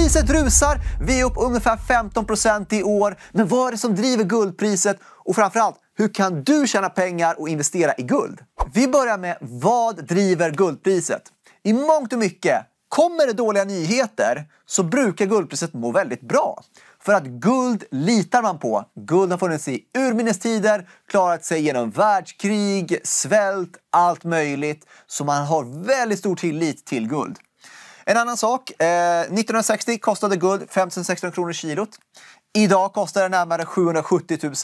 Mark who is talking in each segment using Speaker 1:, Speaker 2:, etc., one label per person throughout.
Speaker 1: Guldpriset rusar, vi är upp ungefär 15 i år. Men vad är det som driver guldpriset? Och framförallt, hur kan du tjäna pengar och investera i guld? Vi börjar med vad driver guldpriset? I mångt och mycket Kommer det dåliga nyheter så brukar guldpriset må väldigt bra. För att guld litar man på. Guld har funnits i urminnes tider, klarat sig genom världskrig, svält, allt möjligt. Så man har väldigt stor tillit till guld. En annan sak. Eh, 1960 kostade guld 5 1516 kronor kilot. Idag kostar det närmare 770 000.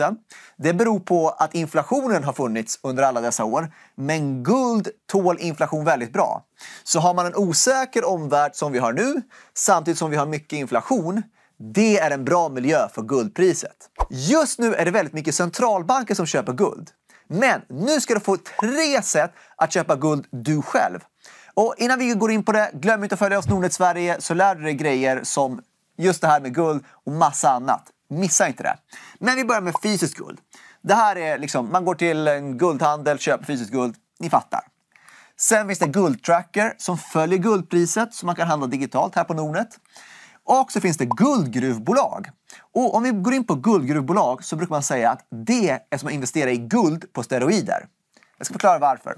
Speaker 1: Det beror på att inflationen har funnits under alla dessa år. Men guld tål inflation väldigt bra. Så har man en osäker omvärld som vi har nu, samtidigt som vi har mycket inflation, det är en bra miljö för guldpriset. Just nu är det väldigt mycket centralbanker som köper guld. Men nu ska du få tre sätt att köpa guld du själv. Och innan vi går in på det, glöm inte att följa oss Nordnet Sverige så lär du dig grejer som just det här med guld och massa annat. Missa inte det. Men vi börjar med fysiskt guld. Det här är liksom, man går till en guldhandel, köper fysiskt guld. Ni fattar. Sen finns det guldtracker som följer guldpriset som man kan handla digitalt här på Nordnet. Och så finns det guldgruvbolag. Och om vi går in på guldgruvbolag så brukar man säga att det är som att investera i guld på steroider. Jag ska förklara varför.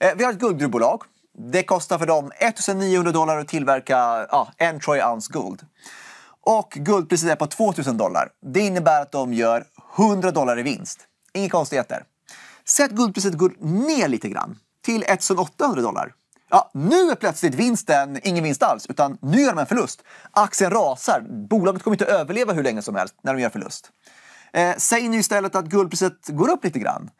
Speaker 1: Eh, vi har ett guldgruvbolag det kostar för dem 1900 dollar att tillverka ja, en troy ounce guld. Och guldpriset är på 2000 dollar. Det innebär att de gör 100 dollar i vinst. Inga konstigheter. Sätt guldpriset går ner lite grann till 1800 dollar. Ja, nu är plötsligt vinsten ingen vinst alls, utan nu gör de en förlust. Aktien rasar. Bolaget kommer inte att överleva hur länge som helst när de gör förlust. Eh, säg nu istället att guldpriset går upp lite grann.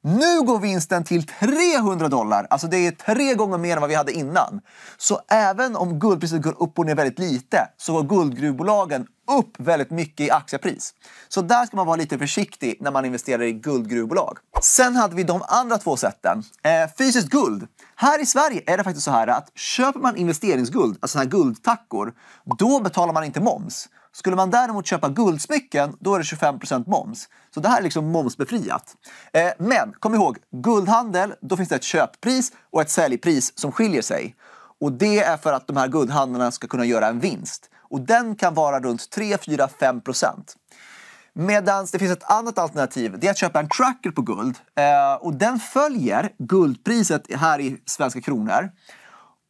Speaker 1: Nu går vinsten till 300 dollar, alltså det är tre gånger mer än vad vi hade innan. Så även om guldpriset går upp och ner väldigt lite så går guldgruvbolagen upp väldigt mycket i aktiepris. Så där ska man vara lite försiktig när man investerar i guldgruvbolag. Sen hade vi de andra två sätten. Eh, fysiskt guld. Här i Sverige är det faktiskt så här att köper man investeringsguld, alltså här guldtackor, då betalar man inte moms. Skulle man däremot köpa guldsmycken, då är det 25 moms. Så det här är liksom momsbefriat. Eh, men kom ihåg, guldhandel, då finns det ett köppris och ett säljpris som skiljer sig. Och det är för att de här guldhandlarna ska kunna göra en vinst. Och den kan vara runt 3, 4, 5 Medan det finns ett annat alternativ, det är att köpa en tracker på guld. Eh, och den följer guldpriset här i svenska kronor.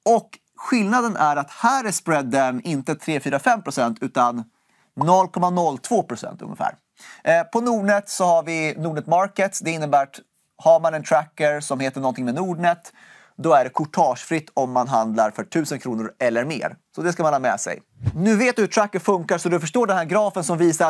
Speaker 1: Och Skillnaden är att här är spreaden inte 3-4-5 utan 0,02 ungefär. Eh, på Nordnet så har vi Nordnet Markets. Det innebär att har man en tracker som heter någonting med Nordnet då är det courtagefritt om man handlar för 1000 kronor eller mer. Så det ska man ha med sig. Nu vet du hur tracker funkar så du förstår den här grafen som visar